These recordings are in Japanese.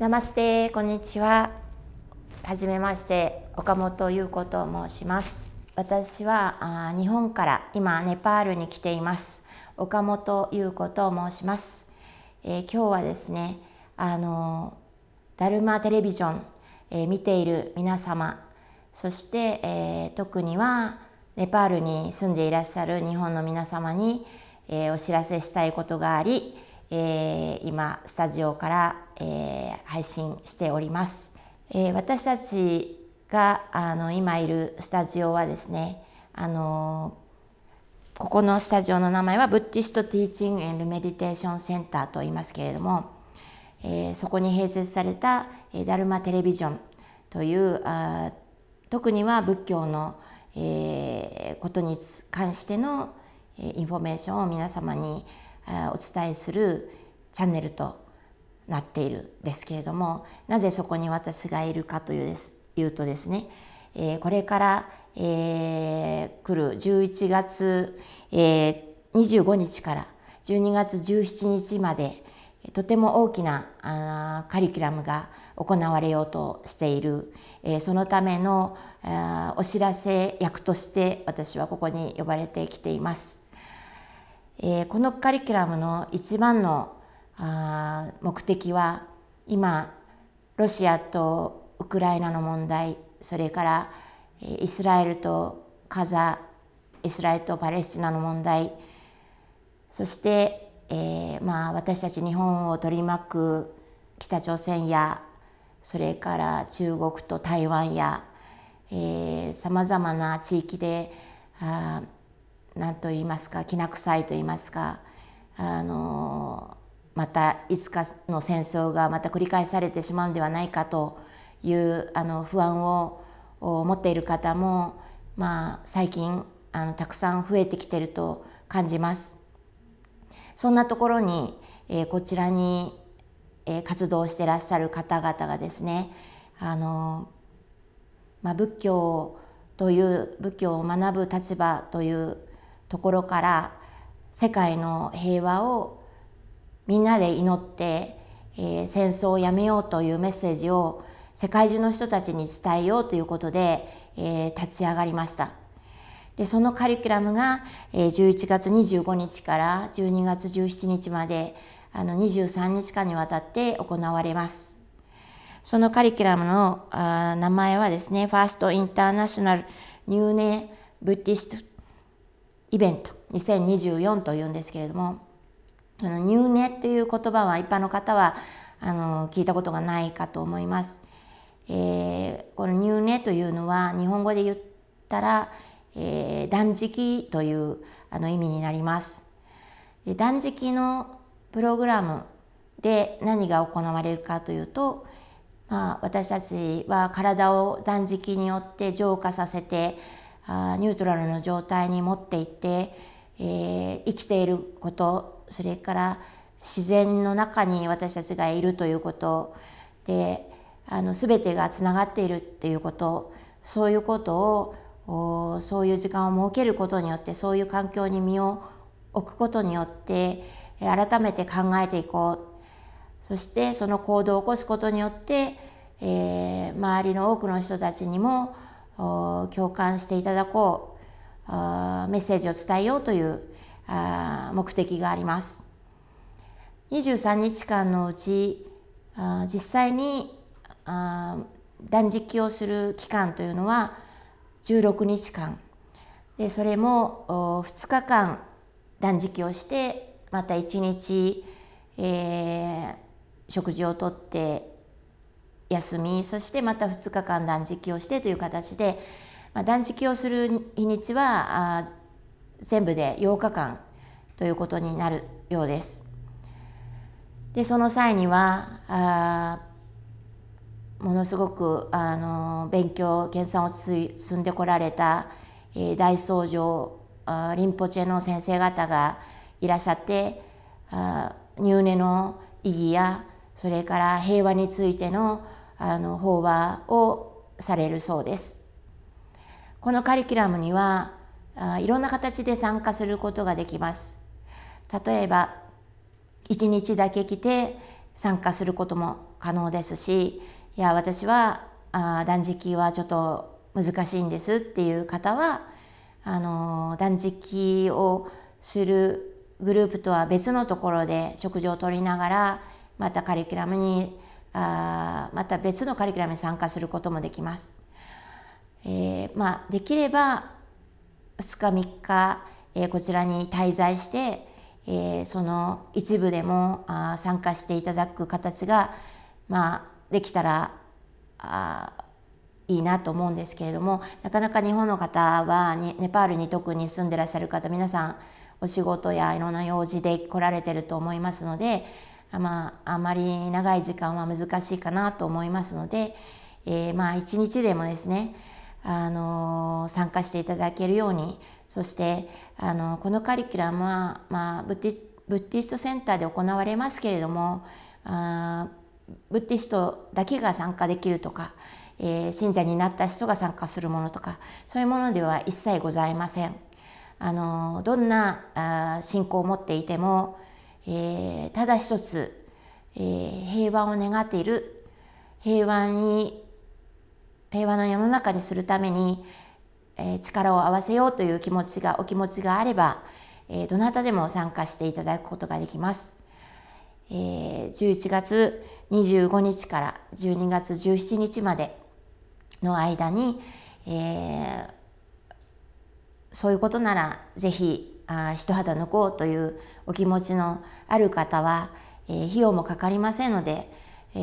ナマステこんにちははじめまして岡本優子と申します私はあ日本から今ネパールに来ています岡本優子と申します、えー、今日はですねあのダルマテレビジョン、えー、見ている皆様そして、えー、特にはネパールに住んでいらっしゃる日本の皆様に、えー、お知らせしたいことがありえー、今スタジオから、えー、配信しております、えー、私たちがあの今いるスタジオはですねあのここのスタジオの名前はブッディスト・ティーチング・エンル・メディテーション・センターと言いますけれども、えー、そこに併設された、ダルマ・テレビジョンというあ特には仏教の、えー、ことに関しての、えー、インフォメーションを皆様に、えーお伝えするチャンネルとなっているですけれどもなぜそこに私がいるかというですうとですね、えー、これから、えー、来る11月、えー、25日から12月17日までとても大きなあカリキュラムが行われようとしている、えー、そのためのお知らせ役として私はここに呼ばれてきています。えー、このカリキュラムの一番のあ目的は今ロシアとウクライナの問題それからイスラエルとカザイスラエルとパレスチナの問題そして、えーまあ、私たち日本を取り巻く北朝鮮やそれから中国と台湾やさまざまな地域であ何と言いますかきな臭いと言いますかあのまたいつかの戦争がまた繰り返されてしまうんではないかというあの不安を持っている方も、まあ、最近あのたくさん増えてきてると感じます。そんなところに、えー、こちらに、えー、活動してらっしゃる方々がですねあの、まあ、仏教という仏教を学ぶ立場というところから世界の平和をみんなで祈って、えー、戦争をやめようというメッセージを世界中の人たちに伝えようということで、えー、立ち上がりました。でそのカリキュラムが、えー、11月25日から12月17日まであの23日間にわたって行われます。そのカリキュラムのあ名前はですね、ファーストインターナショナルニューネブティストイベント2024というんですけれども「あのニューネ」という言葉は一般の方はあの聞いたことがないかと思います。えー、この「ニューネ」というのは日本語で言ったら、えー、断食というあの意味になります。で断食のプログラムで何が行われるかというと、まあ、私たちは体を断食によって浄化させてあニュートラルの状態に持っていって、えー、生きていることそれから自然の中に私たちがいるということであの全てがつながっているっていうことそういうことをそういう時間を設けることによってそういう環境に身を置くことによって改めて考えていこうそしてその行動を起こすことによって、えー、周りの多くの人たちにも共感していただこうメッセージを伝えようという目的があります23日間のうち実際に断食をする期間というのは16日間でそれも2日間断食をしてまた1日、えー、食事をとって休みそしてまた2日間断食をしてという形で、まあ、断食をする日にちは全部で8日間ということになるようです。でその際にはあものすごくあの勉強研鑽を積んでこられた、えー、大僧正リンポチェの先生方がいらっしゃってあ入念の意義やそれから平和についてのあの法話をされるそうですこのカリキュラムにはあいろんな形で参加することができます例えば1日だけ来て参加することも可能ですしいや私はあ断食はちょっと難しいんですっていう方はあの断食をするグループとは別のところで食事をとりながらまたカリキュラムにまた別のカリキュラムに参加することもできます。えー、まあ、できれば2日3日、えー、こちらに滞在して、えー、その一部でもあ参加していただく形が、まあ、できたらあいいなと思うんですけれどもなかなか日本の方はネパールに特に住んでらっしゃる方皆さんお仕事やいろんな用事で来られてると思いますのでまあ、あまり長い時間は難しいかなと思いますので、えー、まあ一日でもですね、あの参加していただけるようにそしてあのこのカリキュラムは、まあ、ブッティブッティストセンターで行われますけれどもあブッティストだけが参加できるとか、えー、信者になった人が参加するものとかそういうものでは一切ございません。あのどんなあ信仰を持っていてもえー、ただ一つ、えー、平和を願っている平和に平和な世の中にするために、えー、力を合わせようという気持ちがお気持ちがあれば、えー、どなたでも参加していただくことができます。えー、11月25日から12月17日までの間に、えー、そういうことならぜひあ一肌抜こうというお気持ちのある方は、えー、費用もかかりませんので、え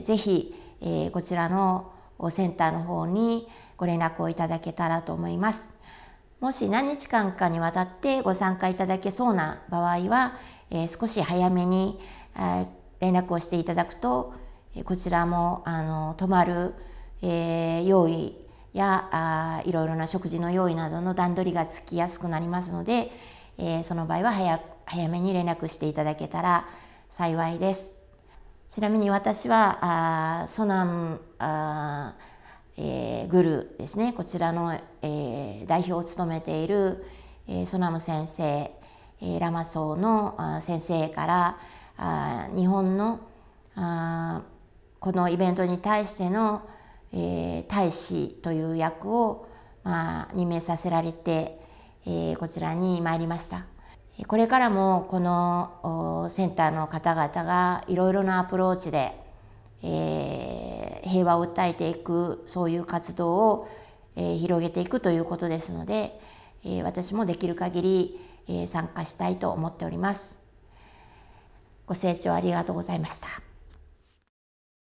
ー、ぜひ、えー、こちらのセンターの方にご連絡をいただけたらと思います。もし何日間かにわたってご参加いただけそうな場合は、えー、少し早めに、えー、連絡をしていただくとこちらもあの泊まる、えー、用意やあいろいろな食事の用意などの段取りがつきやすくなりますので、えー、その場合は早早めに連絡していただけたら幸いです。ちなみに私はあソナンあ、えー、グルですねこちらの、えー、代表を務めている、えー、ソナム先生、えー、ラマソーのあ先生からあ日本のあこのイベントに対してのえー、大使という役を、まあ、任命させられて、えー、こちらに参りましたこれからもこのセンターの方々がいろいろなアプローチで、えー、平和を訴えていくそういう活動を、えー、広げていくということですので、えー、私もできる限り、えー、参加したいと思っておりますご清聴ありがとうございました